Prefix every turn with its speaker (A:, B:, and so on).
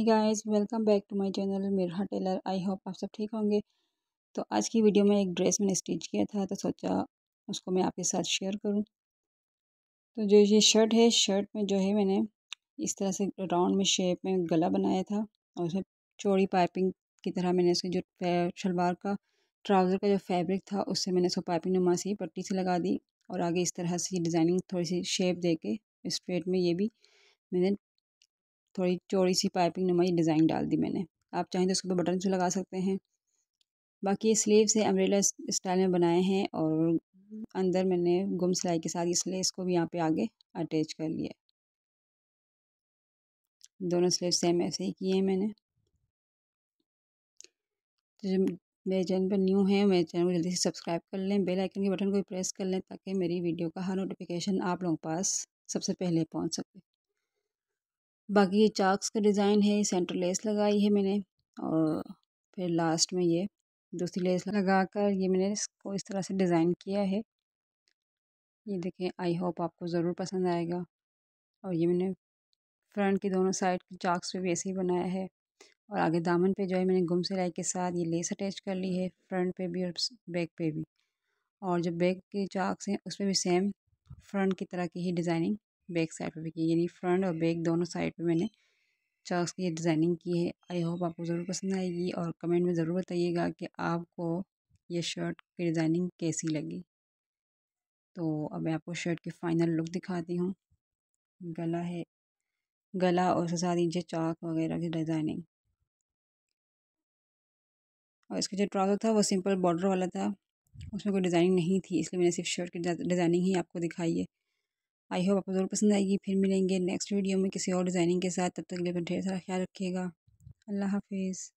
A: he guys welcome back to my channel मेरा tailor I hope आप सब ठीक होंगे तो आज की वीडियो में एक ड्रेस मैंने स्टिच किया था तो सोचा उसको मैं आपके साथ शेयर करूं तो जो ये शर्ट है शर्ट में जो है मैंने इस तरह से राउंड में शेप में गला बनाया था और उसमें चौड़ी पाइपिंग की तरह मैंने उसके जो शलवार का ट्राउज़र का जो फैब्रिक था उससे मैंने उसको पाइपिंग नुमा से पट्टी से लगा दी और आगे इस तरह से डिज़ाइनिंग थोड़ी सी शेप दे के स्ट्रेट में ये भी मैंने थोड़ी चौड़ी सी पाइपिंग नुमा ये डिज़ाइन डाल दी मैंने आप चाहें तो उसके ऊपर बटन भी लगा सकते हैं बाकी ये स्लीव्स से अम्ब्रेला स्टाइल में बनाए हैं और अंदर मैंने गुम सिलाई के साथ इसलिए इसको भी यहाँ पे आगे अटैच कर लिया दोनों स्लीव सेम ऐसे ही किए हैं मैंने तो जो मेरे चैनल पर न्यू है मेरे चैनल को जल्दी से सब्सक्राइब कर लें बेल आइकन के बटन को भी प्रेस कर लें ताकि मेरी वीडियो का हर नोटिफिकेशन आप लोगों के पास सबसे पहले पहुँच सके बाकी ये चाक्स का डिज़ाइन है सेंटर लेस लगाई है मैंने और फिर लास्ट में ये दूसरी लेस लगा कर ये मैंने इसको इस तरह से डिज़ाइन किया है ये देखें आई होप आपको ज़रूर पसंद आएगा और ये मैंने फ्रंट की दोनों साइड के चाक्स पे भी ऐसे ही बनाया है और आगे दामन पे जो है मैंने गुम सिलाई के साथ ये लेस अटैच कर ली है फ्रंट पे भी और बैक पे भी और जो बैक के चाक्स हैं उसमें भी सेम फ्रंट की तरह की ही डिज़ाइनिंग बैक साइड पे भी की यानी फ्रंट और बैक दोनों साइड पे मैंने चॉक्स की डिज़ाइनिंग की है आई होप आपको ज़रूर पसंद आएगी और कमेंट में ज़रूर बताइएगा कि आपको ये शर्ट की डिज़ाइनिंग कैसी लगी तो अब मैं आपको शर्ट की फ़ाइनल लुक दिखाती हूँ गला है गला और उसके साथ नीचे चौक वगैरह की डिज़ाइनिंग और इसका जो ट्राउज़र था वो सिंपल बॉर्डर वाला था उसमें कोई डिज़ाइनिंग नहीं थी इसलिए मैंने सिर्फ शर्ट की डिज़ाइनिंग ही आपको दिखाई है आई होप आपको ज़रूर पसंद आएगी फिर मिलेंगे नेक्स्ट वीडियो में किसी और डिज़ाइनिंग के साथ तब तक के लिए ढेर सारा ख्याल रखिएगा अल्लाह हाफिज़